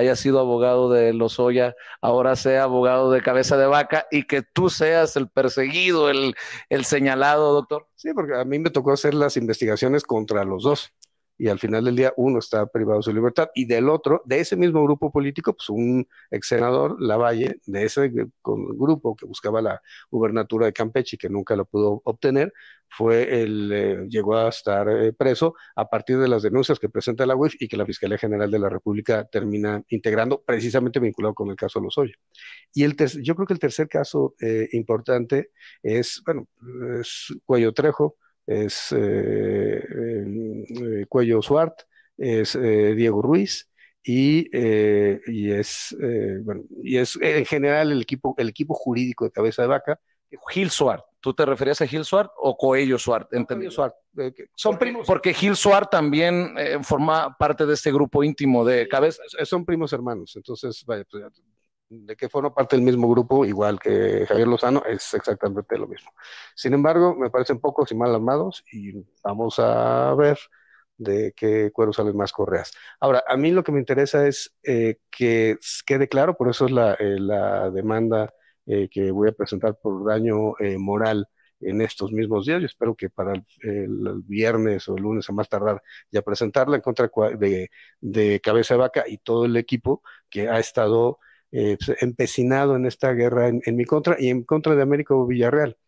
haya sido abogado de Lozoya, ahora sea abogado de cabeza de vaca y que tú seas el perseguido, el, el señalado, doctor. Sí, porque a mí me tocó hacer las investigaciones contra los dos y al final del día uno está privado de su libertad y del otro, de ese mismo grupo político, pues un ex senador, Lavalle, de ese grupo que buscaba la gubernatura de Campeche y que nunca lo pudo obtener, fue el, eh, llegó a estar eh, preso a partir de las denuncias que presenta la UIF y que la Fiscalía General de la República termina integrando, precisamente vinculado con el caso los Lozoya. Y el yo creo que el tercer caso eh, importante es, bueno, es Cuello Trejo, es eh, Cuello Suart, es eh, Diego Ruiz y, es, eh, y es en general el equipo, el equipo jurídico de Cabeza de Vaca, Gil Suart. ¿Tú te referías a Gil Suart o Coello Suart? son primos. Porque Gil Suart también forma parte de este grupo íntimo de Cabeza. Son primos hermanos, entonces, vaya, pues, de que forma parte del mismo grupo, igual que Javier Lozano, es exactamente lo mismo. Sin embargo, me parecen pocos y mal armados y vamos a ver de qué cuero salen más correas. Ahora, a mí lo que me interesa es eh, que quede claro, por eso es la, eh, demanda eh, que voy a presentar por daño moral en estos mismos días. Yo espero que para el, viernes o el lunes a más tardar ya presentarla en contra de, Cabeza de Vaca y todo el equipo que ha estado pues, empecinado en esta guerra en, mi contra y en contra de Américo Villarreal.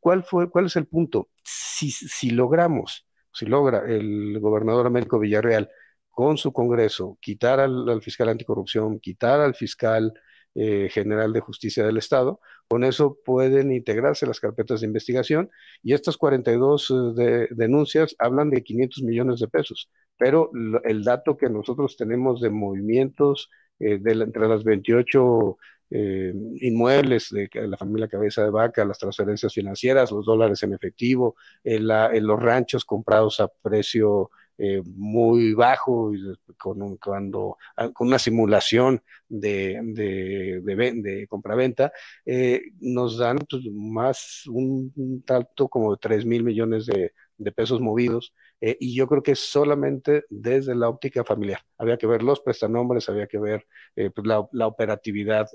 ¿cuál, fue, ¿Cuál es el punto? Si, si logramos si logra el gobernador Américo Villarreal con su Congreso quitar al, fiscal anticorrupción, quitar al fiscal eh, general de justicia del Estado, con eso pueden integrarse las carpetas de investigación y estas 42 eh, de, denuncias hablan de 500 millones de pesos, pero el dato que nosotros tenemos de movimientos eh, entre las 28 eh, inmuebles de la familia Cabeza de Vaca, las transferencias financieras, los dólares en efectivo, eh, eh, los ranchos comprados a precio eh, muy bajo y con, cuando, ah, con una simulación de, de, de, compraventa, eh, nos dan pues, más un, tanto como de 3 mil millones de, pesos movidos. Eh, y yo creo que solamente desde la óptica familiar. Había que ver los prestanombres, había que ver pues, la, operatividad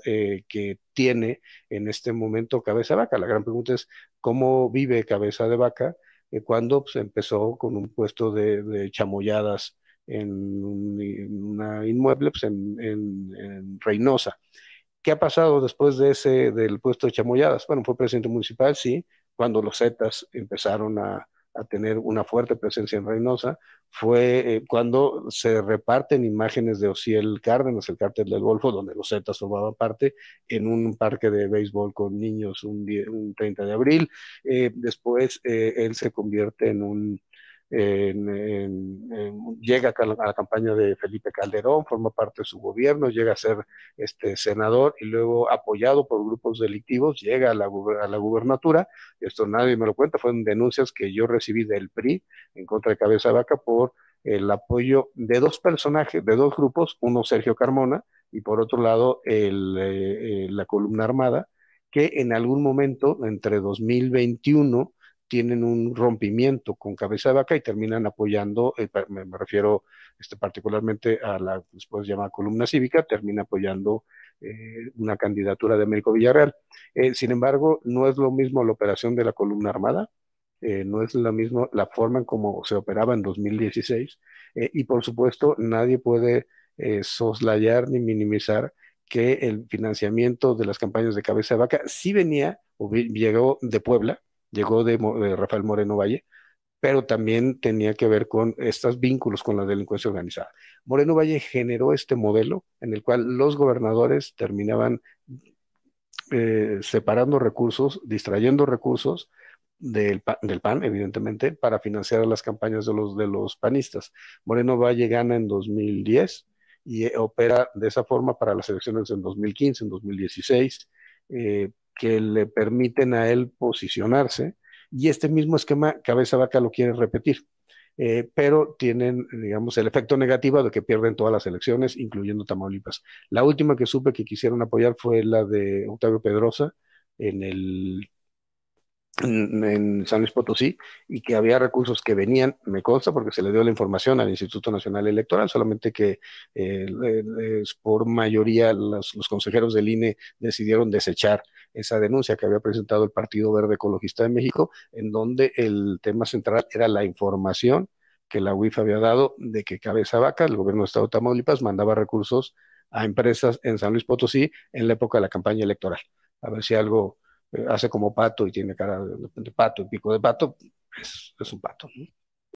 que tiene en este momento Cabeza de Vaca. La gran pregunta es, ¿cómo vive Cabeza de Vaca? Eh, cuando pues, empezó con un puesto de, chamolladas chamoyadas en, una inmueble pues, en, Reynosa. ¿Qué ha pasado después de ese, del puesto de chamolladas? Bueno, fue presidente municipal, sí, cuando los Zetas empezaron a, a tener una fuerte presencia en Reynosa, fue eh, cuando se reparten imágenes de Ociel Cárdenas, el cártel del Golfo, donde los Zetas formaban parte, en un parque de béisbol con niños un, 30 de abril. Eh, después eh, él se convierte en un en, llega a la, campaña de Felipe Calderón, forma parte de su gobierno, llega a ser este senador y luego apoyado por grupos delictivos llega a la, a la gubernatura. Esto nadie me lo cuenta, fueron denuncias que yo recibí del PRI en contra de Cabeza Vaca por el apoyo de dos personajes, de dos grupos, uno Sergio Carmona y por otro lado el, eh, eh, la columna armada, que en algún momento entre 2021 tienen un rompimiento con cabeza de vaca y terminan apoyando, eh, me, refiero este, particularmente a la después pues, llamada columna cívica, termina apoyando eh, una candidatura de Américo Villarreal. Eh, sin embargo, no es lo mismo la operación de la columna armada, no es lo mismo la forma en cómo se operaba en 2016 y por supuesto nadie puede soslayar ni minimizar que el financiamiento de las campañas de cabeza de vaca sí venía o llegó de Puebla, llegó de, eh, Rafael Moreno Valle, pero también tenía que ver con estos vínculos con la delincuencia organizada. Moreno Valle generó este modelo en el cual los gobernadores terminaban eh, separando recursos, distrayendo recursos del, PAN, evidentemente, para financiar las campañas de los, de los panistas. Moreno Valle gana en 2010 y opera de esa forma para las elecciones en 2015, en 2016. Eh, que le permiten a él posicionarse y este mismo esquema cabeza vaca lo quiere repetir. Eh, pero tienen, digamos, el efecto negativo de que pierden todas las elecciones, incluyendo Tamaulipas. La última que supe que quisieron apoyar fue la de Octavio Pedrosa en el en, San Luis Potosí y que había recursos que venían, me consta porque se le dio la información al Instituto Nacional Electoral, solamente que eh, por mayoría los, los, consejeros del INE decidieron desechar esa denuncia que había presentado el Partido Verde Ecologista de México, en donde el tema central era la información que la UIF había dado de que Cabeza Vaca, el gobierno de Estado de Tamaulipas, mandaba recursos a empresas en San Luis Potosí en la época de la campaña electoral. A ver si algo eh, hace como pato y tiene cara de, pato y pico de pato, es, un pato.